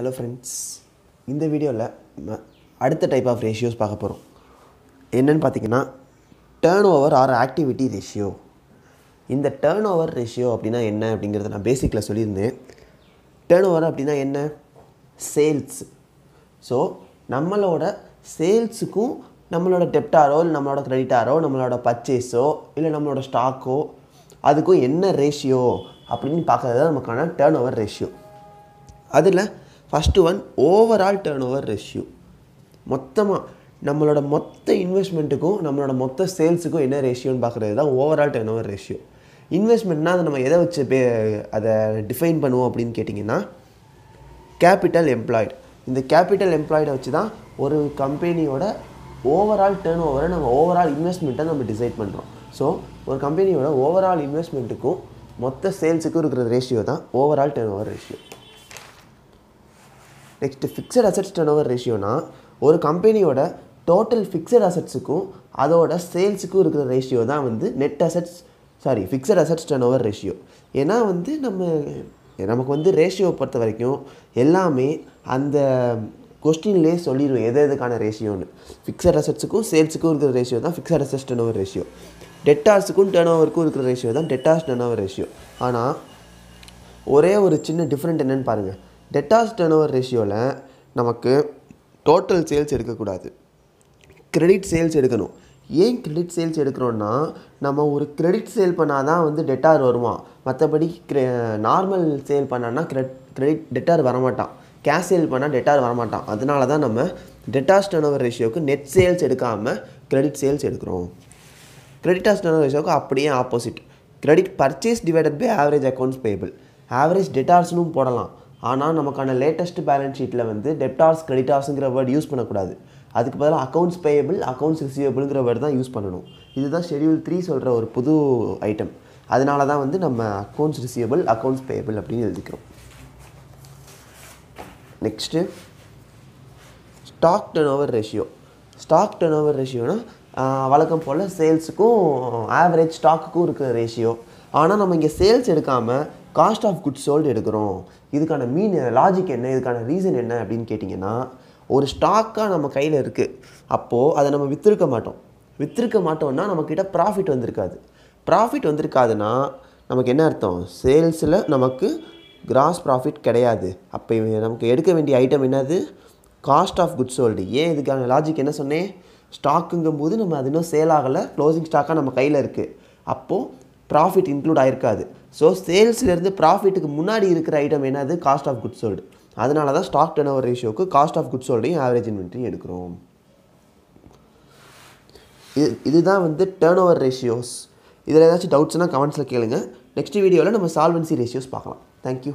hello friends இந்த வீடியோவில் அடுத்த டைப் ஆஃப் ரேஷியோஸ் பார்க்க போகிறோம் என்னென்னு பார்த்தீங்கன்னா turnover or activity ratio இந்த டேர்ன் ஓவர் ரேஷியோ அப்படின்னா என்ன அப்படிங்கிறத நான் பேசிக்கில் சொல்லியிருந்தேன் டேர்ன் ஓவர் அப்படின்னா என்ன சேல்ஸ் ஸோ நம்மளோட சேல்ஸுக்கும் நம்மளோட டெப்டாரோ இல்லை நம்மளோட க்ரெடிட்டாரோ நம்மளோட பர்ச்சேஸோ இல்லை நம்மளோட ஸ்டாக்கோ அதுக்கும் என்ன ரேஷியோ அப்படின்னு பார்க்கறது தான் நமக்கான டேர்ன் ஓவர் ரேஷியோ அதில் first one overall turnover ratio மொத்தமாக நம்மளோட மொத்த இன்வெஸ்ட்மெண்ட்டுக்கும் நம்மளோட மொத்த சேல்ஸுக்கும் என்ன ரேஷியோன்னு பார்க்குறது தான் ஓவரால் டேர்ன் ஓவர் ரேஷியோ இன்வெஸ்ட்மெண்ட்னா அதை நம்ம எதை வச்சு பே அதை டிஃபைன் பண்ணுவோம் அப்படின்னு கேட்டிங்கன்னா கேபிட்டல் எம்ப்ளாய்டு இந்த கேபிட்டல் எம்ப்ளாய்டை வச்சு தான் ஒரு கம்பெனியோட ஓவரால் டேர்ன் ஓவரை நம்ம ஓவரால் இன்வெஸ்ட்மெண்ட்டை நம்ம டிசைட் பண்ணுறோம் ஸோ ஒரு கம்பெனியோட ஓவரால் இன்வெஸ்ட்மெண்ட்டுக்கும் மொத்த சேல்ஸுக்கும் இருக்கிற ரேஷியோ தான் overall turnover ratio next fixed assets turnover ரேஷியோனா ஒரு கம்பெனியோட டோட்டல் ஃபிக்ஸட் அசட்ஸுக்கும் அதோட சேல்ஸுக்கும் இருக்கிற ரேஷியோ தான் வந்து net assets sorry fixed assets turnover ratio ஏன்னா வந்து நம்ம நமக்கு வந்து ரேஷியோ பொறுத்த வரைக்கும் எல்லாமே அந்த கொஸ்டின்லேயே சொல்லிடுவோம் எது எதுக்கான ரேஷியோன்னு ஃபிக்ஸட் அசட்ஸுக்கும் சேல்ஸுக்கும் இருக்கிற ரேஷியோ தான் fixed assets turnover ratio டெட்டார்ஸுக்கும் டேர்ன் ஓவருக்கும் இருக்கிற ரேஷியோ தான் டெட்டார்ஸ் டர்ன் ஓவர் ரேஷியோ ஆனால் ஒரே ஒரு சின்ன டிஃப்ரெண்ட் என்னென்னு பாருங்கள் டெட்டாஸ் ஓவர் ரேஷியோவில் நமக்கு டோட்டல் சேல்ஸ் எடுக்கக்கூடாது கிரெடிட் சேல்ஸ் எடுக்கணும் ஏன் கிரெடிட் சேல்ஸ் எடுக்கிறோன்னா நம்ம ஒரு கிரெடிட் சேல் பண்ணால் தான் வந்து டெட்டார் வருவான் மற்றபடி நார்மல் சேல் பண்ணான்னா க்ரெட் கிரெடிட் டெட்டார் வரமாட்டான் கேஷ் சேல் பண்ணால் டெட்டார் வரமாட்டான் அதனால தான் நம்ம டெட்டாஸ் ஓவர் ரேஷியோவுக்கு நெட் சேல்ஸ் எடுக்காமல் கிரெடிட் சேல்ஸ் எடுக்கிறோம் கிரெடிட்டாஸ் ஓவர் ரேஷியோக்கு அப்படியே opposite credit purchase divided by average accounts payable average டெட்டார்ஸ்னும் போடலாம் ஆனால் நமக்கான லேட்டஸ்ட் பேலன்ஸ் ஷீட்டில் வந்து டெப்டார்ஸ் கிரெடிட்டார்ஸுங்கிற வேர்டு யூஸ் பண்ணக்கூடாது அதுக்கு பதிலாக அக்கௌண்ட்ஸ் பேயபிள் அக்கௌண்ட்ஸ் ரிசீவபிள்ங்கிற வேர்டு தான் யூஸ் பண்ணணும் இதுதான் ஷெடியூல் த்ரீ சொல்கிற ஒரு புது ஐட்டம் அதனால தான் வந்து நம்ம அக்கௌண்ட்ஸ் ரிசீவபிள் அக்கௌண்ட்ஸ் பேயபிள் அப்படின்னு எழுதிக்கிறோம் next stock turnover ratio stock turnover ரேஷியோனா வழக்கம் போல் சேல்ஸுக்கும் ஆவரேஜ் ஸ்டாக்குக்கும் இருக்கிற ரேஷியோ ஆனால் நம்ம இங்கே சேல்ஸ் எடுக்காமல் காஸ்ட் ஆஃப் குட்ஸ் சோல்டு எடுக்கிறோம் இதுக்கான மீன் லாஜிக் என்ன இதுக்கான ரீசன் என்ன அப்படின்னு கேட்டிங்கன்னா ஒரு ஸ்டாக்காக நம்ம கையில் இருக்குது அப்போது அதை நம்ம விற்றுருக்க மாட்டோம் விற்றுருக்க மாட்டோம்னா நம்மக்கிட்ட ப்ராஃபிட் வந்திருக்காது ப்ராஃபிட் வந்திருக்காதுன்னா நமக்கு என்ன அர்த்தம் சேல்ஸில் நமக்கு கிராஸ் ப்ராஃபிட் கிடையாது அப்போ நமக்கு எடுக்க வேண்டிய ஐட்டம் என்னது காஸ்ட் ஆஃப் குட்ஸ் சோல்டு ஏன் இதுக்கான லாஜிக் என்ன சொன்னேன் ஸ்டாக்குங்கும் போது நம்ம அது இன்னும் சேல் ஆகலை க்ளோசிங் ஸ்டாக்காக நம்ம கையில் இருக்குது அப்போது ப்ராஃபிட் இன்க்ளூட் ஆகிருக்காது ஸோ சேல்ஸ்லேருந்து ப்ராஃபிட்டுக்கு முன்னாடி இருக்கிற ஐட்டம் என்னது காஸ்ட் ஆஃப் குட் சோல்டு அதனால தான் ஸ்டாக் டர்ன் ஓவர் ரேஷியோக்கு காஸ்ட் ஆஃப் குட் சோல்டையும் ஆவரேஜ் இன்வென்ட்ரி எடுக்கிறோம் இது இதுதான் வந்து டேர்ன் ஓவர் ரேஷியோஸ் இதில் ஏதாச்சும் டவுட்ஸ்னால் கமெண்ட்ஸில் கேளுங்கள் நெக்ஸ்ட் வீடியோவில் நம்ம சால்வன்சி ரேஷியோஸ் பார்க்கலாம் தேங்க்யூ